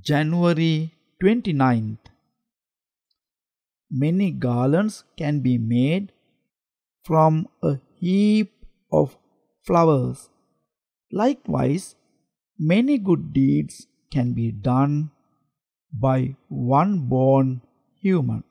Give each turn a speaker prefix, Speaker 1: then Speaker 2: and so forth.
Speaker 1: January 29th. Many garlands can be made from a heap of flowers. Likewise, many good deeds can be done by one born human.